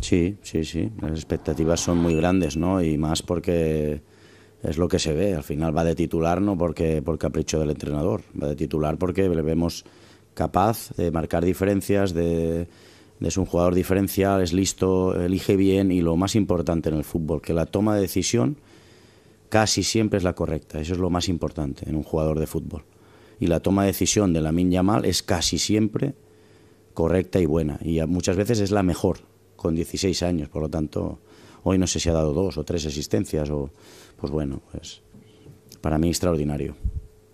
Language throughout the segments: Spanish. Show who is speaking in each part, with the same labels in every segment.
Speaker 1: Sí, sí, sí. Las expectativas son muy grandes, ¿no? Y más porque es lo que se ve. Al final va de titular no porque por capricho del entrenador, va de titular porque le vemos capaz de marcar diferencias, de, es un jugador diferencial, es listo, elige bien y lo más importante en el fútbol, que la toma de decisión casi siempre es la correcta. Eso es lo más importante en un jugador de fútbol. Y la toma de decisión de la Min Yamal es casi siempre correcta y buena y muchas veces es la mejor con 16 años, por lo tanto, hoy no sé si ha dado dos o tres asistencias, o, pues bueno, pues para mí extraordinario.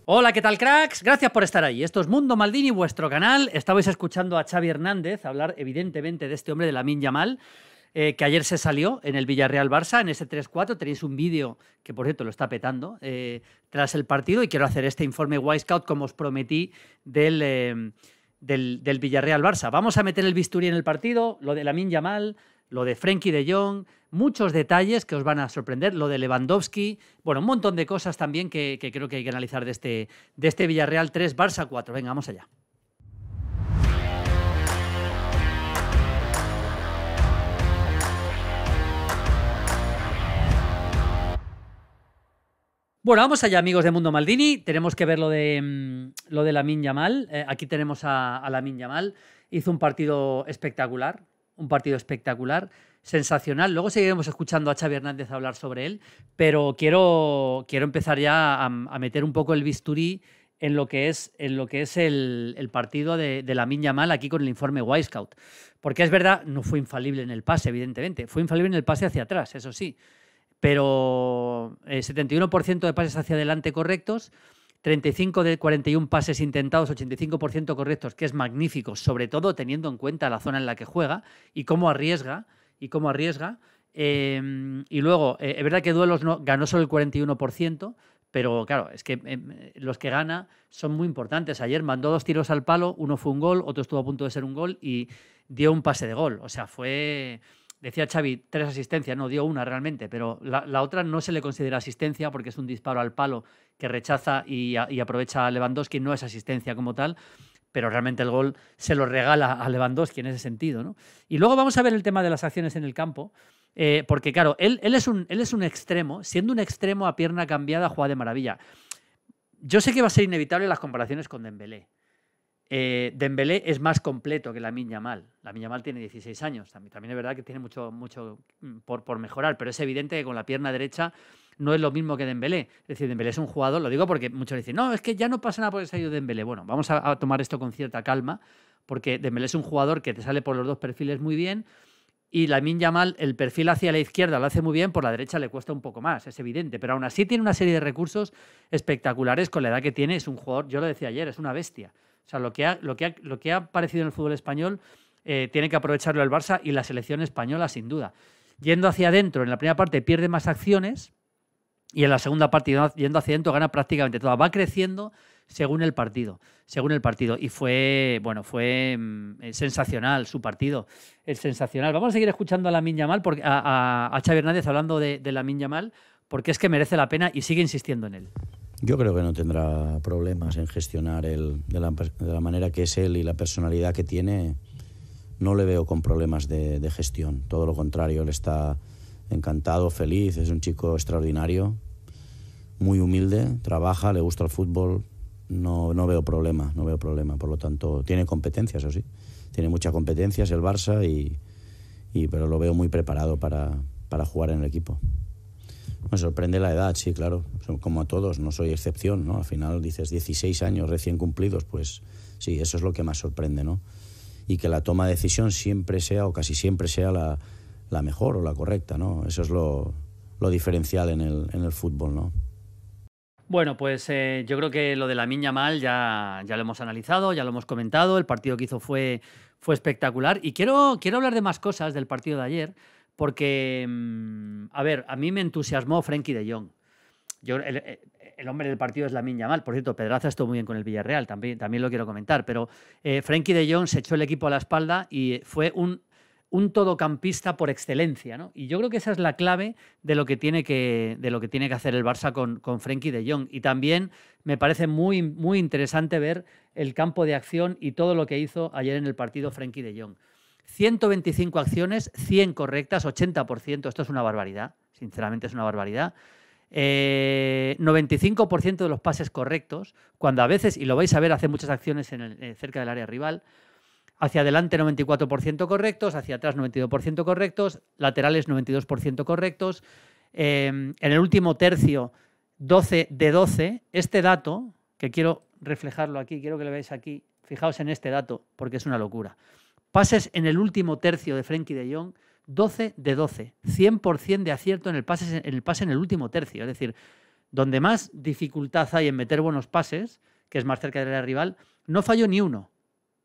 Speaker 2: Hola, ¿qué tal cracks? Gracias por estar ahí. Esto es Mundo Maldini, vuestro canal. Estabais escuchando a Xavi Hernández hablar evidentemente de este hombre de la Yamal, eh, que ayer se salió en el Villarreal Barça, en ese 3-4. Tenéis un vídeo que, por cierto, lo está petando eh, tras el partido y quiero hacer este informe Wisecout, como os prometí, del... Eh, del, Villarreal-Barça. Vamos a meter el bisturí en el partido, lo de Lamin Yamal, lo de Frenkie de Jong, muchos detalles que os van a sorprender, lo de Lewandowski, bueno, un montón de cosas también que, creo que hay que analizar de este, de este Villarreal 3-Barça 4. Venga, vamos allá. Bueno, vamos allá, amigos de Mundo Maldini. Tenemos que ver lo de, mm, lo de Yamal. Eh, aquí tenemos a, la Lamin Yamal. Hizo un partido espectacular, un partido espectacular, sensacional. Luego seguiremos escuchando a Xavi Hernández hablar sobre él, pero quiero, quiero empezar ya a, meter un poco el bisturí en lo que es, en lo que es el, partido de, la Lamin Yamal aquí con el informe Wisecout. Porque es verdad, no fue infalible en el pase, evidentemente. Fue infalible en el pase hacia atrás, eso sí pero 71% eh, de pases hacia adelante correctos, 35 de 41 pases intentados, 85% correctos, que es magnífico, sobre todo teniendo en cuenta la zona en la que juega y cómo arriesga, y cómo arriesga. Em, y luego, eh, es verdad que duelos ganó solo el 41%, pero claro, es que em, los que gana son muy importantes. Ayer mandó dos tiros al palo, uno fue un gol, otro estuvo a punto de ser un gol y dio un pase de gol. O sea, fue decía Xavi, tres asistencias, no, dio una realmente, pero la, otra no se le considera asistencia porque es un disparo al palo que rechaza y, aprovecha a Lewandowski, no es asistencia como tal, pero realmente el gol se lo regala a Lewandowski en ese sentido. Y luego vamos a ver el tema de las acciones en el campo. Eh, porque claro, él, él, es un, él es un extremo, siendo un extremo a pierna cambiada, juega de maravilla. Yo sé que va a ser inevitable las comparaciones con Dembélé, eh, Dembélé es más completo que la Yamal. Mal. La Minyamal Mal tiene 16 años. También, es verdad que tiene mucho, mucho mm, por, mejorar, pero es evidente que con la pierna derecha no es lo mismo que Dembélé. Es decir, Dembélé es un jugador, lo digo porque muchos dicen, no, es que ya no pasa nada por el salido de Dembélé. Bueno, vamos a, tomar esto con cierta calma, porque Dembélé es un jugador que te sale por los dos perfiles muy bien. Y la Yamal, Mal, el perfil hacia la izquierda lo hace muy bien, por la derecha le cuesta un poco más, es evidente. Pero aún así tiene una serie de recursos espectaculares con la edad que tiene. Es un jugador, yo lo decía ayer, es una bestia. O sea, lo que ha, lo lo que ha aparecido en el fútbol español eh, tiene que aprovecharlo el Barça y la selección española, sin duda. Yendo hacia adentro, en la primera parte pierde más acciones y en la segunda parte, yendo hacia adentro, gana prácticamente toda. Va creciendo según el partido, según el partido. Y fue, bueno, fue mm, eh, sensacional su partido, es sensacional. Vamos a seguir escuchando a la Yamal, porque, a, a, Hernández hablando de, la la Yamal, porque es que merece la pena y sigue insistiendo en él.
Speaker 1: Yo creo que no tendrá problemas en gestionar el, de, la, de, la, manera que es él y la personalidad que tiene. No le veo con problemas de, gestión, todo lo contrario, él está encantado, feliz, es un chico extraordinario, muy humilde, trabaja, le gusta el fútbol, no, no veo problema, no veo problema, por lo tanto, tiene competencias, ¿o sí, tiene muchas competencias el Barça, y, pero lo veo muy preparado para jugar en el equipo. Me sorprende la edad, sí, claro. Como a todos, no soy excepción, ¿no? Al final dices 16 años recién cumplidos, pues sí, eso es lo que más sorprende, Y que la toma de decisión siempre sea, o casi siempre sea, la, mejor o la correcta, ¿no? Eso es lo, diferencial en el, fútbol, ¿no?
Speaker 2: Bueno, pues eh, yo creo que lo de la Miña Mal ya, ya lo hemos analizado, ya lo hemos comentado. El partido que hizo fue, fue espectacular. Y quiero, quiero hablar de más cosas del partido de ayer, porque, mm, a ver, a mí me entusiasmó Frenkie de Jong. Eh, el, hombre del partido es la mina mal. Por cierto, Pedraza estuvo muy bien con el Villarreal, también, lo quiero comentar. Pero eh, Frenkie de Jong se echó el equipo a la espalda y fue un, todocampista por excelencia. Y yo creo que esa es la clave de lo que tiene que, hacer el Barça con, con Frenkie de Jong. Y también me parece muy, muy interesante ver el campo de acción y todo lo que hizo ayer en el partido Frenkie de Jong. 125 acciones, 100 correctas, 80%, esto es una barbaridad, sinceramente es una barbaridad. 95% eh, de los pases correctos, cuando a veces, y lo vais a ver, hace muchas acciones en eh, cerca del área rival, hacia adelante 94% correctos, hacia atrás 92% correctos, laterales 92% correctos. Em, en el último tercio, 12 de 12. Este dato, que quiero reflejarlo aquí, quiero que lo veáis aquí, fijaos en este dato, porque es una locura. Pases en el último tercio de Frenkie de Jong, 12 de 12, 100% de acierto en el, pase, en el pase en el último tercio. Es decir, donde más dificultad hay en meter buenos pases, que es más cerca del rival, no falló ni uno.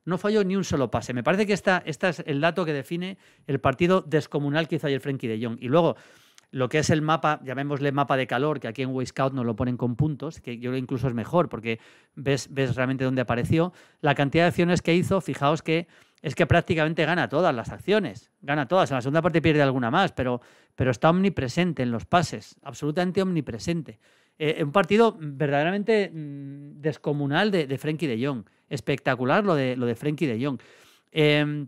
Speaker 2: No falló ni un solo pase. Me parece que este esta es el dato que define el partido descomunal que hizo ayer Frenkie de Jong. Y luego, lo que es el mapa, llamémosle mapa de calor, que aquí en scout nos lo ponen con puntos, que yo creo incluso es mejor porque ves, ves realmente dónde apareció. La cantidad de acciones que hizo, fijaos que es que prácticamente gana todas las acciones, gana todas. En la segunda parte pierde alguna más, pero, pero está omnipresente en los pases, absolutamente omnipresente. Eh, un partido verdaderamente mm, descomunal de, de Frenkie de Jong. Espectacular lo de, lo de Frenkie de Jong. Em,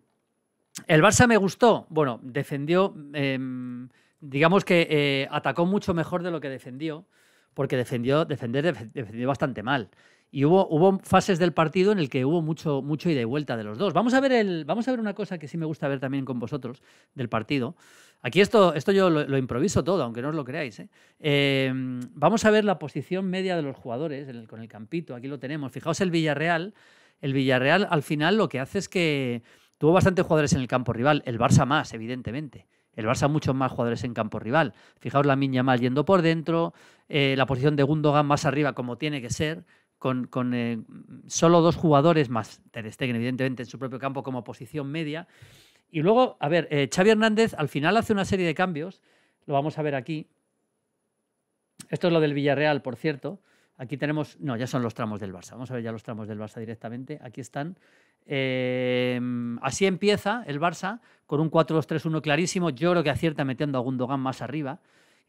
Speaker 2: el Barça me gustó. Bueno, defendió, em, digamos que eh, atacó mucho mejor de lo que defendió, porque defendió, defender defendió bastante mal y hubo, hubo fases del partido en el que hubo mucho, mucho ida y vuelta de los dos. Vamos a, ver el, vamos a ver una cosa que sí me gusta ver también con vosotros del partido. Aquí esto, esto yo lo, improviso todo, aunque no os lo creáis. ¿eh? Em, vamos a ver la posición media de los jugadores con el campito. Aquí lo tenemos. Fijaos el Villarreal. El Villarreal al final lo que hace es que tuvo bastantes jugadores en el campo rival. El Barça más, evidentemente. El Barça muchos más jugadores en campo rival. Fijaos la Miña mal yendo por dentro, eh, la posición de Gundogan más arriba como tiene que ser con, eh, solo dos jugadores más, Ter evidentemente en su propio campo como posición media. Y luego, a ver, eh, Xavi Hernández al final hace una serie de cambios, lo vamos a ver aquí. Esto es lo del Villarreal, por cierto. Aquí tenemos, no, ya son los tramos del Barça. Vamos a ver ya los tramos del Barça directamente. Aquí están. Em, así empieza el Barça con un 4-2-3-1 clarísimo. Yo creo que acierta metiendo a Gundogan más arriba,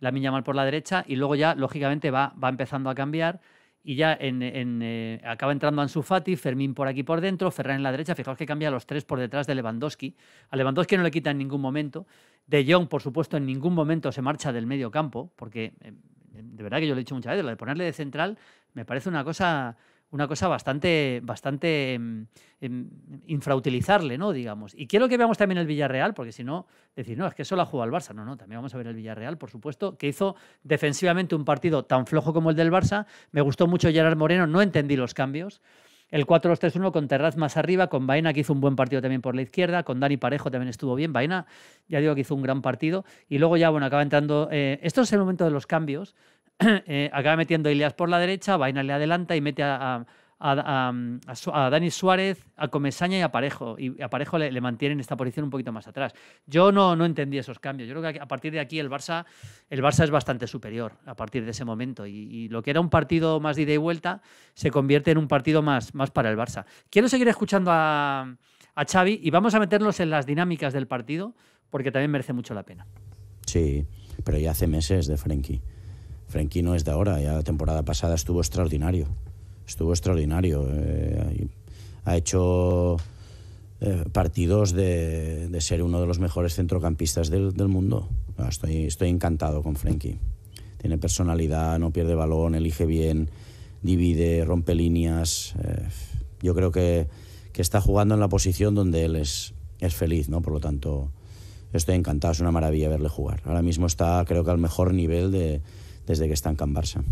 Speaker 2: la mal por la derecha y luego ya, lógicamente, va, va empezando a cambiar y ya en, eh, acaba entrando Ansu Fati, Fermín por aquí por dentro, Ferran en la derecha, fijaos que cambia los tres por detrás de Lewandowski. A Lewandowski no le quita en ningún momento. De Jong, por supuesto, en ningún momento se marcha del medio campo, porque eh, de verdad que yo lo he dicho muchas veces, lo de ponerle de central me parece una cosa una cosa bastante, bastante em, em, infrautilizarle, ¿no? Digamos. Y quiero que veamos también el Villarreal, porque si no, decir, no, es que solo ha jugado el Barça. No, no, también vamos a ver el Villarreal, por supuesto, que hizo defensivamente un partido tan flojo como el del Barça. Me gustó mucho Gerard Moreno, no entendí los cambios. El 4-2-3-1 con Terraz más arriba, con Baena que hizo un buen partido también por la izquierda, con Dani Parejo también estuvo bien. Baena, ya digo que hizo un gran partido. Y luego ya, bueno, acaba entrando. Eh, esto es el momento de los cambios, Eh, acaba metiendo a Ilias por la derecha, Vaina le adelanta y mete a, Dani Suárez, a Comesaña y a Parejo. Y a Parejo le, mantienen esta posición un poquito más atrás. Yo no, no entendí esos cambios. Yo creo que a partir de aquí el Barça, el Barça es bastante superior a partir de ese momento. Y, lo que era un partido más de ida y vuelta se convierte en un partido más, más para el Barça. Quiero seguir escuchando a, a Xavi y vamos a meternos en las dinámicas del partido porque también merece mucho la pena.
Speaker 1: Sí, pero ya hace meses de Frenkie. Frenkie no es de ahora, ya la temporada pasada estuvo extraordinario. Estuvo extraordinario. Eh, ha hecho eh, partidos de, ser uno de los mejores centrocampistas del, mundo. Ah, estoy, estoy encantado con Frenkie. Tiene personalidad, no pierde balón, elige bien, divide, rompe líneas. Eh, yo creo que, está jugando en la posición donde él es, es feliz, ¿no? Por lo tanto, estoy encantado, es una maravilla verle jugar. Ahora mismo está, creo que al mejor nivel de, desde que está en Can Barça.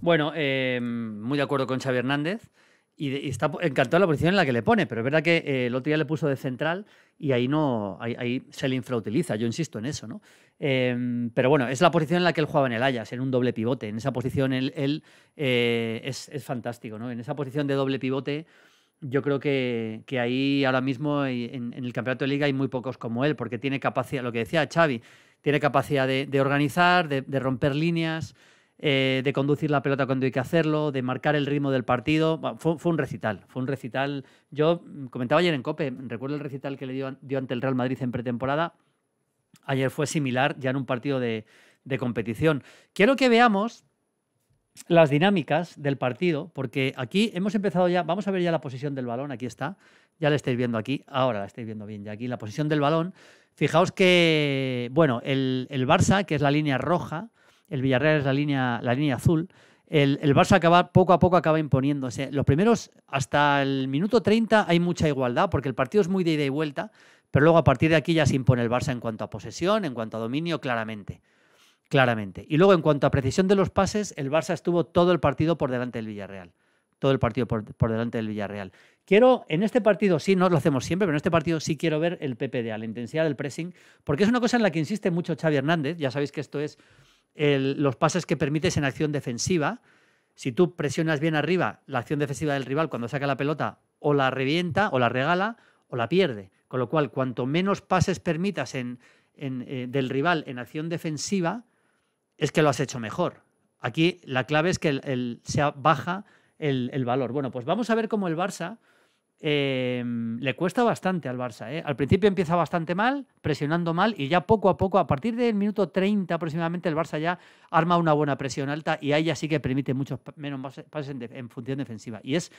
Speaker 2: Bueno, eh, muy de acuerdo con Xavi Hernández. Y, está encantado la posición en la que le pone, pero es verdad que eh, el otro día le puso de central y ahí no ahí, se le infrautiliza, yo insisto en eso, ¿no? Em, pero bueno, es la posición en la que él jugaba en el Ajax, en un doble pivote. En esa posición él, eh, es, fantástico, En esa posición de doble pivote, yo creo que, que ahí ahora mismo en, en, el campeonato de liga hay muy pocos como él, porque tiene capacidad, lo que decía Xavi, tiene capacidad de, organizar, de, romper líneas, eh, de conducir la pelota cuando hay que hacerlo, de marcar el ritmo del partido. fue, un recital, fue un recital. Yo mm, comentaba ayer en Cope, recuerdo el recital que le dio, ante el Real Madrid en pretemporada. Ayer fue similar ya en un partido de, competición. Quiero que veamos las dinámicas del partido, porque aquí hemos empezado ya, vamos a ver ya la posición del balón, aquí está, ya la estáis viendo aquí, ahora la estáis viendo bien ya aquí, la posición del balón, Fijaos que, bueno, el, Barça, que es la línea roja, el Villarreal es la línea, la línea azul, el, Barça acaba, poco a poco acaba imponiéndose. Los primeros, hasta el minuto 30, hay mucha igualdad, porque el partido es muy de ida y vuelta, pero luego a partir de aquí ya se impone el Barça en cuanto a posesión, en cuanto a dominio, claramente. Claramente. Y luego, en cuanto a precisión de los pases, el Barça estuvo todo el partido por delante del Villarreal todo el partido por, delante del Villarreal. Quiero, en este partido, sí, no lo hacemos siempre, pero en este partido sí quiero ver el PPDA, la intensidad del pressing, porque es una cosa en la que insiste mucho Xavi Hernández. Ya sabéis que esto es los pases que permites en acción defensiva. Si tú presionas bien arriba, la acción defensiva del rival cuando saca la pelota o la revienta o la regala o la pierde. Con lo cual, cuanto menos pases permitas en, eh, del rival en acción defensiva, es que lo has hecho mejor. Aquí la clave es que el, sea baja el, valor. Bueno, pues vamos a ver cómo el Barça em, le cuesta bastante al Barça. ¿eh? Al principio empieza bastante mal, presionando mal, y ya poco a poco, a partir del minuto 30 aproximadamente, el Barça ya arma una buena presión alta y ahí ya sí que permite muchos menos pases en función defensiva. Y es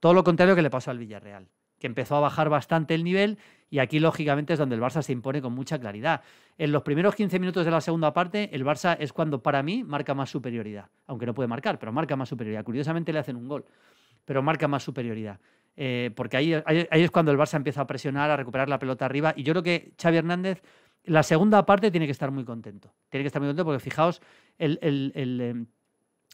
Speaker 2: todo lo contrario que le pasó al Villarreal que empezó a bajar bastante el nivel y aquí lógicamente es donde el Barça se impone con mucha claridad. En los primeros 15 minutos de la segunda parte, el Barça es cuando para mí marca más superioridad, aunque no puede marcar, pero marca más superioridad. Curiosamente le hacen un gol, pero marca más superioridad. Eh, porque ahí, ahí, es cuando el Barça empieza a presionar, a recuperar la pelota arriba y yo creo que Xavi Hernández la segunda parte tiene que estar muy contento. Tiene que estar muy contento porque fijaos el, el, em,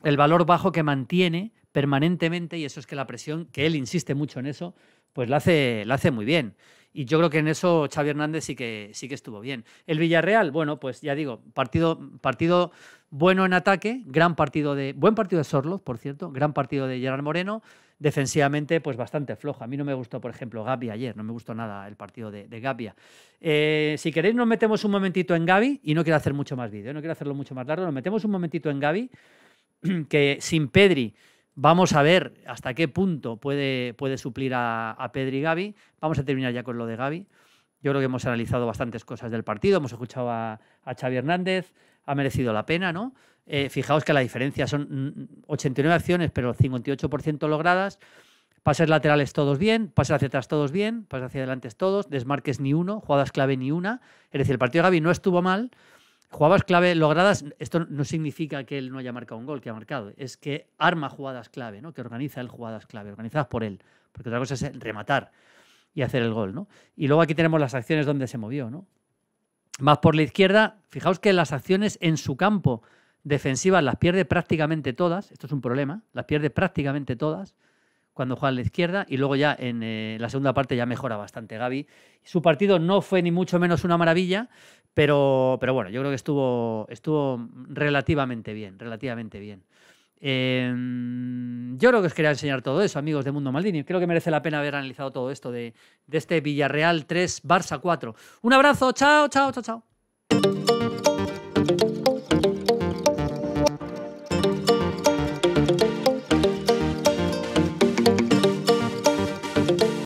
Speaker 2: el valor bajo que mantiene permanentemente y eso es que la presión, que él insiste mucho en eso, pues la hace, la hace muy bien. Y yo creo que en eso Xavi Hernández sí que, sí que estuvo bien. El Villarreal, bueno, pues ya digo, partido, partido bueno en ataque, gran partido de, buen partido de Sorloz, por cierto, gran partido de Gerard Moreno, defensivamente pues bastante flojo. A mí no me gustó, por ejemplo, Gabi ayer, no me gustó nada el partido de, de eh, si queréis nos metemos un momentito en Gabi, y no quiero hacer mucho más vídeo, ¿eh? no quiero hacerlo mucho más largo, nos metemos un momentito en Gabi que sin Pedri vamos a ver hasta qué punto puede, puede suplir a, Pedri y Gaby. Vamos a terminar ya con lo de Gaby. Yo creo que hemos analizado bastantes cosas del partido, hemos escuchado a, Xavi Hernández, ha merecido la pena, ¿no? Eh, fijaos que la diferencia son 89 mm, mm, acciones, pero 58% logradas. Pases laterales todos bien, pases hacia atrás todos bien, pases hacia adelante todos, desmarques ni uno, jugadas clave ni una. Es decir, el partido de Gaby no estuvo mal, jugadas clave logradas, esto no significa que él no haya marcado un gol, que ha marcado, es que arma jugadas clave, ¿no? que organiza él jugadas clave, organizadas por él, porque otra cosa es eh, rematar y hacer el gol. ¿no? Y luego aquí tenemos las acciones donde se movió. ¿no? Más por la izquierda, fijaos que las acciones en su campo defensivas las pierde prácticamente todas, esto es un problema, las pierde prácticamente todas cuando juega a la izquierda y luego ya en eh, la segunda parte ya mejora bastante Gaby. Su partido no fue ni mucho menos una maravilla, pero, bueno, yo creo que estuvo, estuvo relativamente bien, relativamente bien. Em, yo creo que os quería enseñar todo eso, amigos de Mundo Maldini. Creo que merece la pena haber analizado todo esto de, de este Villarreal 3, Barça 4. Un abrazo, chao, chao, chao, chao.